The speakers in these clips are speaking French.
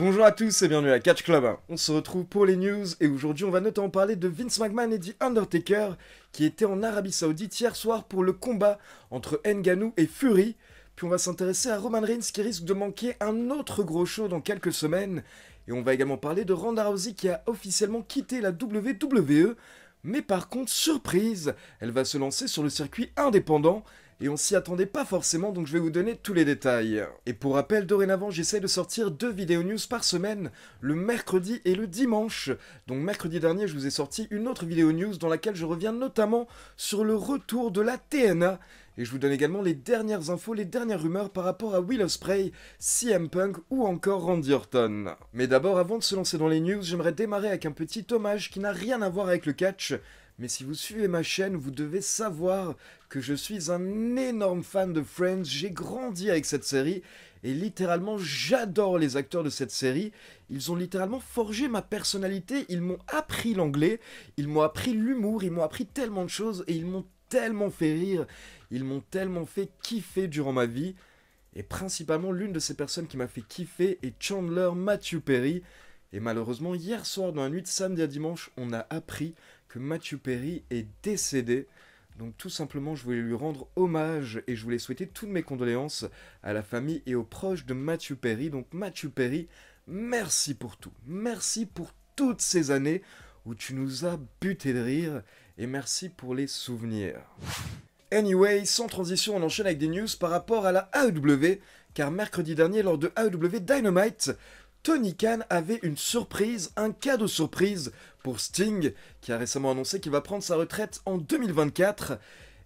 Bonjour à tous et bienvenue à Catch Club. On se retrouve pour les news et aujourd'hui on va notamment parler de Vince McMahon et The Undertaker qui étaient en Arabie Saoudite hier soir pour le combat entre Nganou et Fury. Puis on va s'intéresser à Roman Reigns qui risque de manquer un autre gros show dans quelques semaines. Et on va également parler de Ronda Rousey qui a officiellement quitté la WWE. Mais par contre, surprise, elle va se lancer sur le circuit indépendant et on s'y attendait pas forcément donc je vais vous donner tous les détails. Et pour rappel, dorénavant j'essaie de sortir deux vidéos news par semaine, le mercredi et le dimanche. Donc mercredi dernier je vous ai sorti une autre vidéo news dans laquelle je reviens notamment sur le retour de la TNA et je vous donne également les dernières infos, les dernières rumeurs par rapport à willow Spray, CM Punk ou encore Randy Orton. Mais d'abord, avant de se lancer dans les news, j'aimerais démarrer avec un petit hommage qui n'a rien à voir avec le catch, mais si vous suivez ma chaîne, vous devez savoir que je suis un énorme fan de Friends. J'ai grandi avec cette série et littéralement j'adore les acteurs de cette série. Ils ont littéralement forgé ma personnalité. Ils m'ont appris l'anglais, ils m'ont appris l'humour, ils m'ont appris tellement de choses et ils m'ont tellement fait rire. Ils m'ont tellement fait kiffer durant ma vie. Et principalement, l'une de ces personnes qui m'a fait kiffer est Chandler Matthew Perry. Et malheureusement, hier soir, dans la nuit de samedi à dimanche, on a appris que Mathieu Perry est décédé. Donc tout simplement, je voulais lui rendre hommage et je voulais souhaiter toutes mes condoléances à la famille et aux proches de Matthew Perry. Donc Mathieu Perry, merci pour tout. Merci pour toutes ces années où tu nous as buté de rire et merci pour les souvenirs. Anyway, sans transition, on enchaîne avec des news par rapport à la AEW, car mercredi dernier, lors de AEW Dynamite, Tony Khan avait une surprise, un cadeau surprise pour Sting, qui a récemment annoncé qu'il va prendre sa retraite en 2024.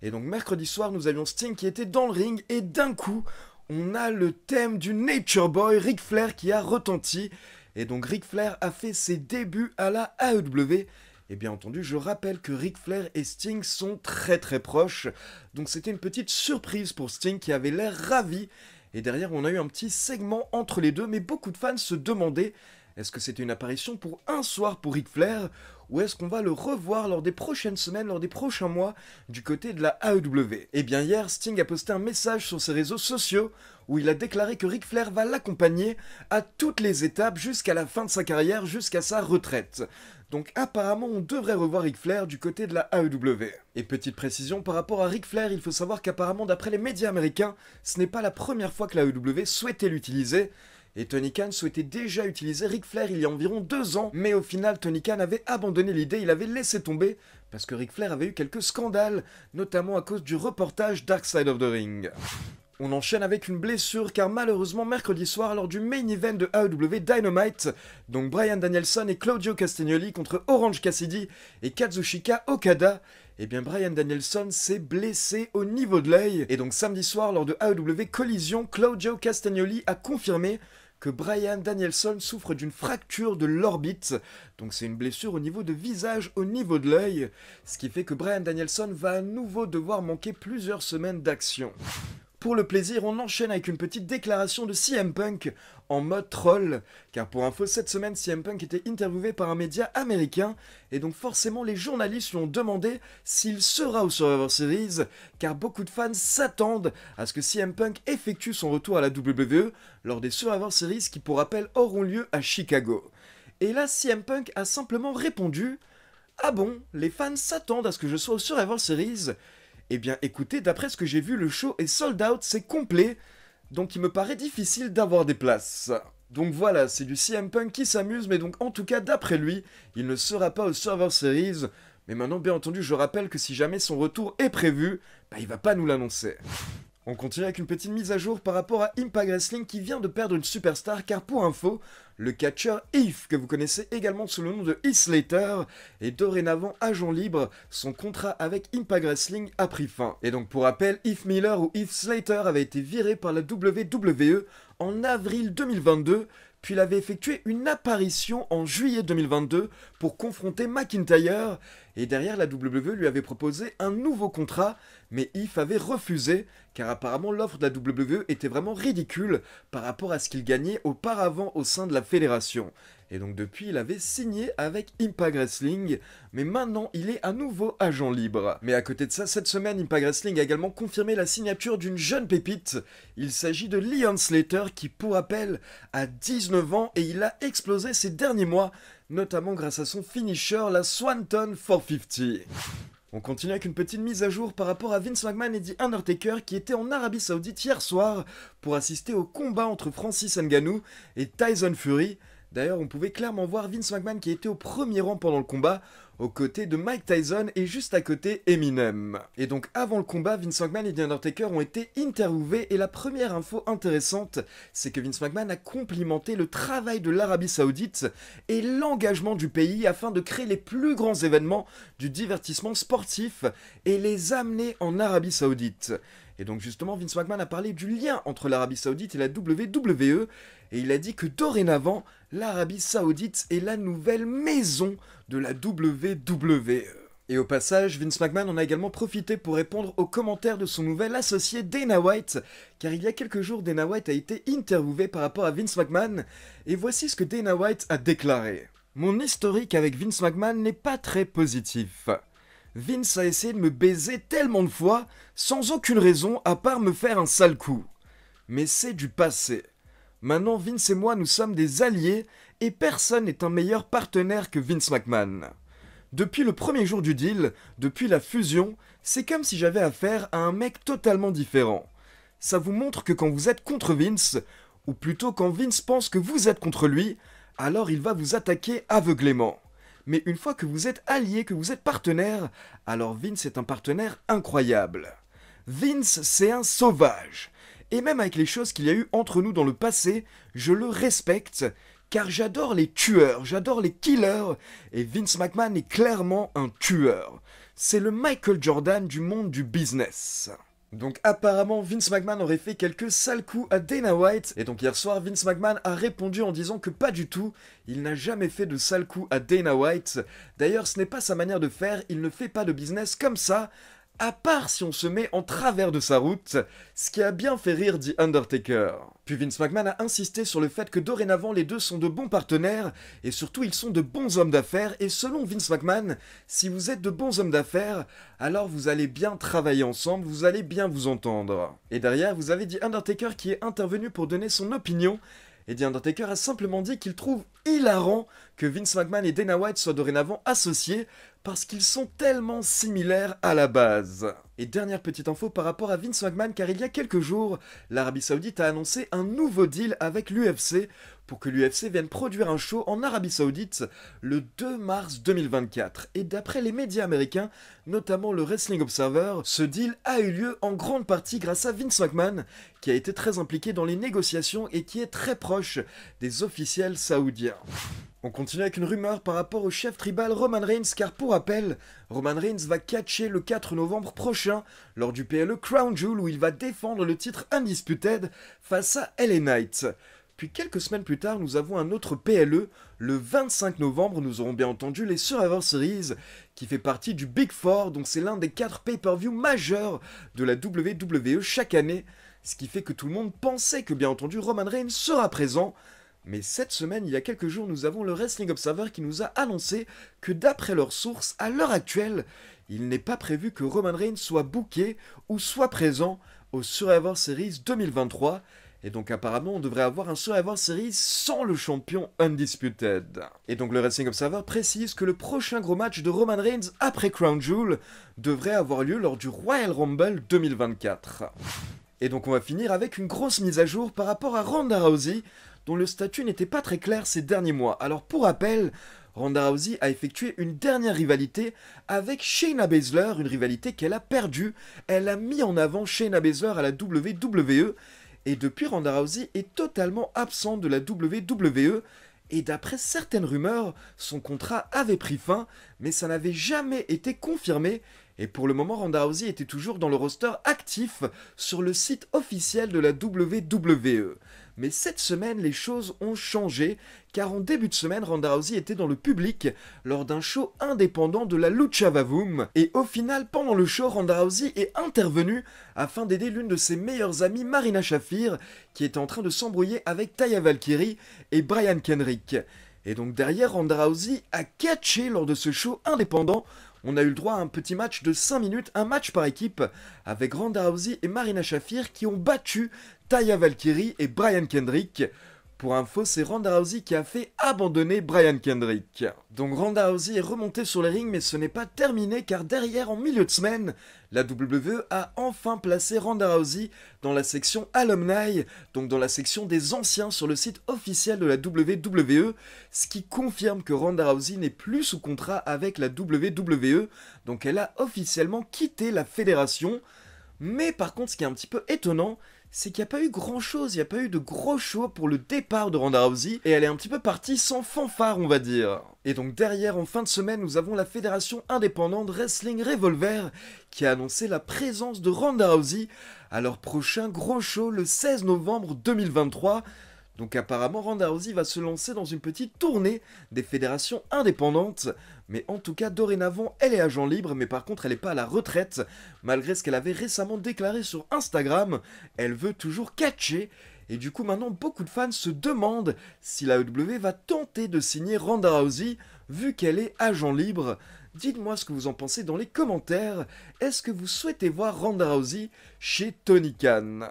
Et donc mercredi soir, nous avions Sting qui était dans le ring, et d'un coup, on a le thème du Nature Boy, Ric Flair, qui a retenti. Et donc Ric Flair a fait ses débuts à la AEW. Et bien entendu, je rappelle que Ric Flair et Sting sont très très proches, donc c'était une petite surprise pour Sting qui avait l'air ravi et derrière, on a eu un petit segment entre les deux, mais beaucoup de fans se demandaient est-ce que c'était une apparition pour un soir pour Rick Flair ou est-ce qu'on va le revoir lors des prochaines semaines, lors des prochains mois du côté de la AEW Eh bien hier, Sting a posté un message sur ses réseaux sociaux où il a déclaré que Ric Flair va l'accompagner à toutes les étapes jusqu'à la fin de sa carrière, jusqu'à sa retraite. Donc apparemment, on devrait revoir Ric Flair du côté de la AEW. Et petite précision par rapport à Ric Flair, il faut savoir qu'apparemment, d'après les médias américains, ce n'est pas la première fois que la AEW souhaitait l'utiliser. Et Tony Khan souhaitait déjà utiliser Ric Flair il y a environ deux ans, mais au final Tony Khan avait abandonné l'idée, il avait laissé tomber, parce que Ric Flair avait eu quelques scandales, notamment à cause du reportage Dark Side of the Ring. On enchaîne avec une blessure car malheureusement mercredi soir lors du main event de AEW Dynamite, donc Brian Danielson et Claudio Castagnoli contre Orange Cassidy et Kazushika Okada, et eh bien Brian Danielson s'est blessé au niveau de l'œil. Et donc samedi soir lors de AEW Collision, Claudio Castagnoli a confirmé que Brian Danielson souffre d'une fracture de l'orbite. Donc c'est une blessure au niveau de visage, au niveau de l'œil. Ce qui fait que Brian Danielson va à nouveau devoir manquer plusieurs semaines d'action. Pour le plaisir, on enchaîne avec une petite déclaration de CM Punk en mode troll, car pour info, cette semaine, CM Punk était interviewé par un média américain, et donc forcément, les journalistes lui ont demandé s'il sera au Survivor Series, car beaucoup de fans s'attendent à ce que CM Punk effectue son retour à la WWE lors des Survivor Series qui, pour rappel, auront lieu à Chicago. Et là, CM Punk a simplement répondu Ah bon, les fans s'attendent à ce que je sois au Survivor Series eh bien écoutez, d'après ce que j'ai vu, le show est sold out, c'est complet, donc il me paraît difficile d'avoir des places. Donc voilà, c'est du CM Punk qui s'amuse, mais donc en tout cas d'après lui, il ne sera pas au Server Series. Mais maintenant, bien entendu, je rappelle que si jamais son retour est prévu, bah il va pas nous l'annoncer. On continue avec une petite mise à jour par rapport à Impact Wrestling qui vient de perdre une superstar car pour info, le catcheur If que vous connaissez également sous le nom de Heath Slater, est dorénavant agent libre, son contrat avec Impact Wrestling a pris fin. Et donc pour rappel, If Miller ou If Slater avait été viré par la WWE en avril 2022 puis il avait effectué une apparition en juillet 2022 pour confronter McIntyre, et derrière la WWE lui avait proposé un nouveau contrat, mais If avait refusé, car apparemment l'offre de la WWE était vraiment ridicule par rapport à ce qu'il gagnait auparavant au sein de la fédération. Et donc depuis, il avait signé avec Impact Wrestling, mais maintenant il est à nouveau agent libre. Mais à côté de ça, cette semaine, Impact Wrestling a également confirmé la signature d'une jeune pépite. Il s'agit de Leon Slater qui, pour rappel, a 19 ans et il a explosé ces derniers mois, notamment grâce à son finisher, la Swanton 450. On continue avec une petite mise à jour par rapport à Vince McMahon et The Undertaker qui étaient en Arabie Saoudite hier soir pour assister au combat entre Francis Ngannou et Tyson Fury. D'ailleurs, on pouvait clairement voir Vince McMahon qui était au premier rang pendant le combat, aux côtés de Mike Tyson et juste à côté Eminem. Et donc avant le combat, Vince McMahon et The Undertaker ont été interviewés et la première info intéressante, c'est que Vince McMahon a complimenté le travail de l'Arabie Saoudite et l'engagement du pays afin de créer les plus grands événements du divertissement sportif et les amener en Arabie Saoudite. Et donc justement, Vince McMahon a parlé du lien entre l'Arabie Saoudite et la WWE, et il a dit que dorénavant, l'Arabie Saoudite est la nouvelle maison de la WWE. Et au passage, Vince McMahon en a également profité pour répondre aux commentaires de son nouvel associé Dana White, car il y a quelques jours, Dana White a été interviewé par rapport à Vince McMahon, et voici ce que Dana White a déclaré. Mon historique avec Vince McMahon n'est pas très positif. Vince a essayé de me baiser tellement de fois, sans aucune raison à part me faire un sale coup. Mais c'est du passé. Maintenant, Vince et moi, nous sommes des alliés, et personne n'est un meilleur partenaire que Vince McMahon. Depuis le premier jour du deal, depuis la fusion, c'est comme si j'avais affaire à un mec totalement différent. Ça vous montre que quand vous êtes contre Vince, ou plutôt quand Vince pense que vous êtes contre lui, alors il va vous attaquer aveuglément mais une fois que vous êtes allié, que vous êtes partenaire, alors Vince est un partenaire incroyable. Vince, c'est un sauvage. Et même avec les choses qu'il y a eu entre nous dans le passé, je le respecte, car j'adore les tueurs, j'adore les killers, et Vince McMahon est clairement un tueur. C'est le Michael Jordan du monde du business. Donc apparemment Vince McMahon aurait fait quelques sales coups à Dana White, et donc hier soir Vince McMahon a répondu en disant que pas du tout, il n'a jamais fait de sales coups à Dana White. D'ailleurs ce n'est pas sa manière de faire, il ne fait pas de business comme ça à part si on se met en travers de sa route, ce qui a bien fait rire The Undertaker. Puis Vince McMahon a insisté sur le fait que dorénavant les deux sont de bons partenaires et surtout ils sont de bons hommes d'affaires et selon Vince McMahon, si vous êtes de bons hommes d'affaires, alors vous allez bien travailler ensemble, vous allez bien vous entendre. Et derrière, vous avez The Undertaker qui est intervenu pour donner son opinion et The Undertaker a simplement dit qu'il trouve hilarant que Vince McMahon et Dana White soient dorénavant associés parce qu'ils sont tellement similaires à la base. Et dernière petite info par rapport à Vince McMahon, car il y a quelques jours, l'Arabie Saoudite a annoncé un nouveau deal avec l'UFC pour que l'UFC vienne produire un show en Arabie Saoudite le 2 mars 2024. Et d'après les médias américains, notamment le Wrestling Observer, ce deal a eu lieu en grande partie grâce à Vince McMahon, qui a été très impliqué dans les négociations et qui est très proche des officiels saoudiens. On continue avec une rumeur par rapport au chef tribal Roman Reigns, car pour rappel, Roman Reigns va catcher le 4 novembre prochain lors du PLE Crown Jewel où il va défendre le titre Undisputed face à LA Knight. Puis quelques semaines plus tard, nous avons un autre PLE. Le 25 novembre, nous aurons bien entendu les Survivor Series, qui fait partie du Big Four, donc c'est l'un des quatre pay-per-view majeurs de la WWE chaque année. Ce qui fait que tout le monde pensait que bien entendu Roman Reigns sera présent, mais cette semaine, il y a quelques jours, nous avons le Wrestling Observer qui nous a annoncé que d'après leurs sources, à l'heure actuelle, il n'est pas prévu que Roman Reigns soit booké ou soit présent au Survivor Series 2023. Et donc apparemment, on devrait avoir un Survivor Series sans le champion Undisputed. Et donc le Wrestling Observer précise que le prochain gros match de Roman Reigns après Crown Jewel devrait avoir lieu lors du Royal Rumble 2024. Et donc on va finir avec une grosse mise à jour par rapport à Ronda Rousey, dont le statut n'était pas très clair ces derniers mois. Alors pour rappel, Ronda Rousey a effectué une dernière rivalité avec Shayna Baszler, une rivalité qu'elle a perdue. Elle a mis en avant Shayna Baszler à la WWE, et depuis Ronda Rousey est totalement absent de la WWE, et d'après certaines rumeurs, son contrat avait pris fin, mais ça n'avait jamais été confirmé, et pour le moment Rousey était toujours dans le roster actif sur le site officiel de la WWE. Mais cette semaine, les choses ont changé, car en début de semaine, Ronda Rousey était dans le public lors d'un show indépendant de la Lucha Vavum. Et au final, pendant le show, Ronda Rousey est intervenue afin d'aider l'une de ses meilleures amies, Marina Shafir, qui est en train de s'embrouiller avec Taya Valkyrie et Brian Kenrick. Et donc derrière, Ronda a catché lors de ce show indépendant on a eu le droit à un petit match de 5 minutes, un match par équipe, avec Ronda Rousey et Marina Shafir qui ont battu Taya Valkyrie et Brian Kendrick. Pour info, c'est Ronda Rousey qui a fait abandonner Brian Kendrick. Donc Ronda Rousey est remontée sur les rings, mais ce n'est pas terminé car derrière, en milieu de semaine, la WWE a enfin placé Ronda Rousey dans la section Alumni, donc dans la section des anciens sur le site officiel de la WWE, ce qui confirme que Ronda Rousey n'est plus sous contrat avec la WWE, donc elle a officiellement quitté la fédération. Mais par contre, ce qui est un petit peu étonnant, c'est qu'il n'y a pas eu grand chose, il n'y a pas eu de gros show pour le départ de Ronda Rousey, et elle est un petit peu partie sans fanfare, on va dire. Et donc derrière, en fin de semaine, nous avons la fédération indépendante Wrestling Revolver, qui a annoncé la présence de Ronda Rousey à leur prochain gros show le 16 novembre 2023, donc apparemment, Ronda Rousey va se lancer dans une petite tournée des fédérations indépendantes. Mais en tout cas, dorénavant, elle est agent libre, mais par contre, elle n'est pas à la retraite. Malgré ce qu'elle avait récemment déclaré sur Instagram, elle veut toujours catcher. Et du coup, maintenant, beaucoup de fans se demandent si la EW va tenter de signer Ronda Rousey, vu qu'elle est agent libre. Dites-moi ce que vous en pensez dans les commentaires. Est-ce que vous souhaitez voir Ronda Rousey chez Tony Khan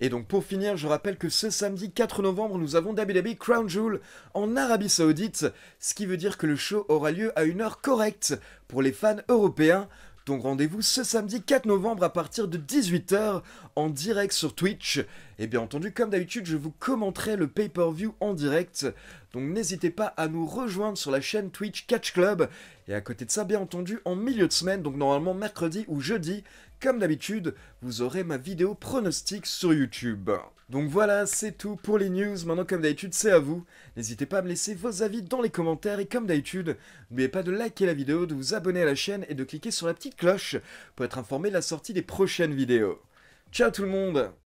et donc pour finir, je rappelle que ce samedi 4 novembre, nous avons Dabi Crown Jewel en Arabie Saoudite, ce qui veut dire que le show aura lieu à une heure correcte pour les fans européens. Donc rendez-vous ce samedi 4 novembre à partir de 18h en direct sur Twitch. Et bien entendu, comme d'habitude, je vous commenterai le pay-per-view en direct. Donc n'hésitez pas à nous rejoindre sur la chaîne Twitch Catch Club. Et à côté de ça, bien entendu, en milieu de semaine, donc normalement mercredi ou jeudi, comme d'habitude, vous aurez ma vidéo pronostic sur YouTube. Donc voilà, c'est tout pour les news. Maintenant, comme d'habitude, c'est à vous. N'hésitez pas à me laisser vos avis dans les commentaires. Et comme d'habitude, n'oubliez pas de liker la vidéo, de vous abonner à la chaîne et de cliquer sur la petite cloche pour être informé de la sortie des prochaines vidéos. Ciao tout le monde